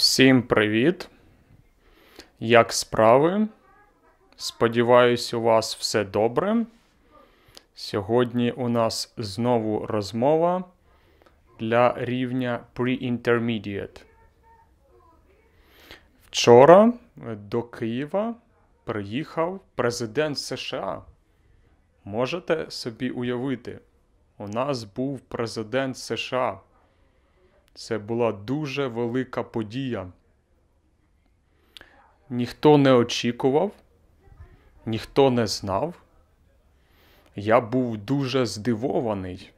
Всім привіт! Як справи? Сподіваюсь, у вас все добре. Сьогодні у нас знову розмова для рівня Pre-Intermediate. Вчора до Києва приїхав президент США. Можете собі уявити, у нас був президент США. Це була дуже велика подія. Ніхто не очікував, ніхто не знав. Я був дуже здивований.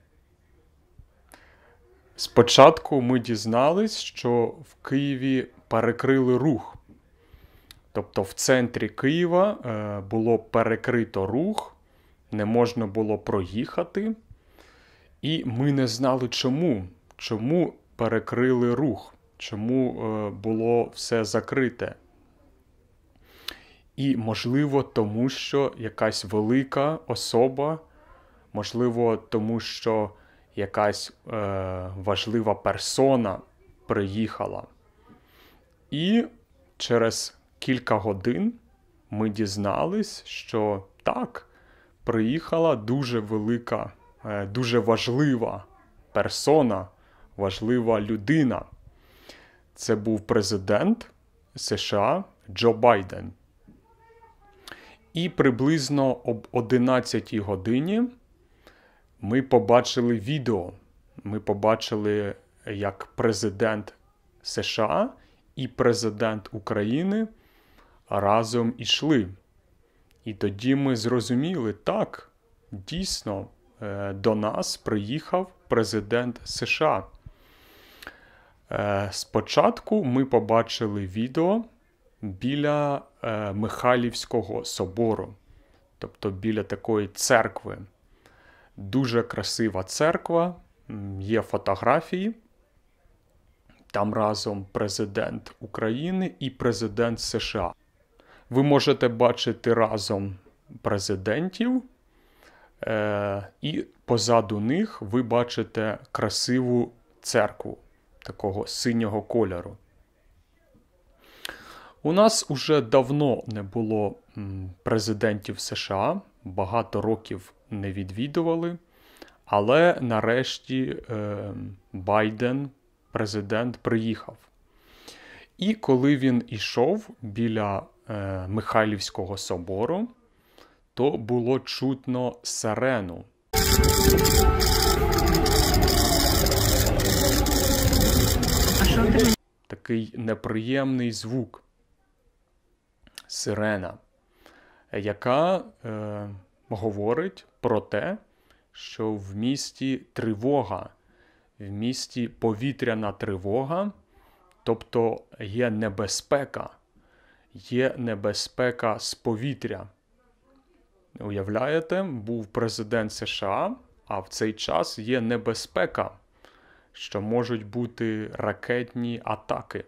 Спочатку ми дізнались, що в Києві перекрили рух. Тобто в центрі Києва е, було перекрито рух, не можна було проїхати, і ми не знали чому. Чому перекрили рух, чому е, було все закрите. І, можливо, тому що якась велика особа, можливо, тому що якась е, важлива персона приїхала. І через кілька годин ми дізнались, що так, приїхала дуже велика, е, дуже важлива персона важлива людина. Це був президент США Джо Байден. І приблизно об 11 годині ми побачили відео. Ми побачили, як президент США і президент України разом ішли. І тоді ми зрозуміли, так, дійсно, е, до нас приїхав президент США. Е, спочатку ми побачили відео біля е, Михайлівського собору, тобто біля такої церкви. Дуже красива церква, є фотографії. Там разом президент України і президент США. Ви можете бачити разом президентів, е, і позаду них ви бачите красиву церкву такого синього кольору. У нас уже давно не було президентів США, багато років не відвідували, але нарешті е, Байден, президент, приїхав. І коли він ішов біля е, Михайлівського собору, то було чутно сирену. такий неприємний звук сирена, яка е, говорить про те, що в місті тривога, в місті повітряна тривога, тобто є небезпека, є небезпека з повітря. Уявляєте, був президент США, а в цей час є небезпека що можуть бути ракетні атаки.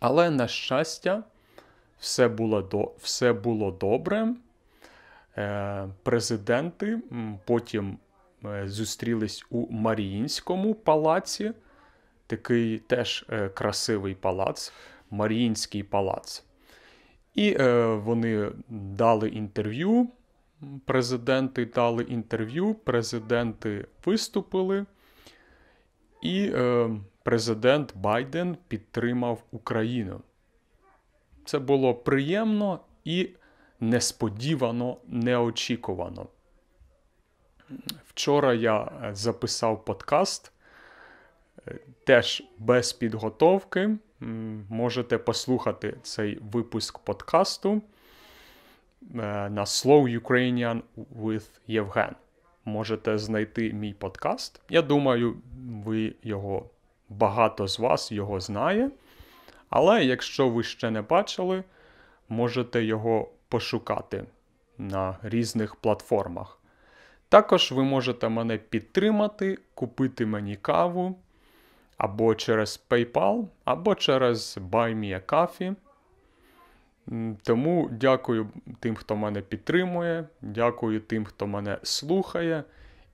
Але, на щастя, все було до... все було добре. Е, президенти потім е, зустрілись у Маріїнському палаці, такий теж е, красивий палац, Маріїнський палац. І вони дали інтерв'ю. Президенти дали інтерв'ю, президенти виступили. І е, президент Байден підтримав Україну. Це було приємно і несподівано неочікувано. Вчора я е, записав подкаст, е, теж без підготовки. Можете послухати цей випуск подкасту е, на Slow Ukrainian with Євген можете знайти мій подкаст. Я думаю, ви його багато з вас його знає. Але якщо ви ще не бачили, можете його пошукати на різних платформах. Також ви можете мене підтримати, купити мені каву або через PayPal, або через BuyMeACoffee. Тому дякую тим, хто мене підтримує, дякую тим, хто мене слухає,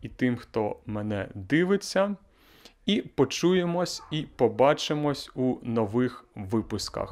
і тим, хто мене дивиться. І почуємось і побачимось у нових випусках.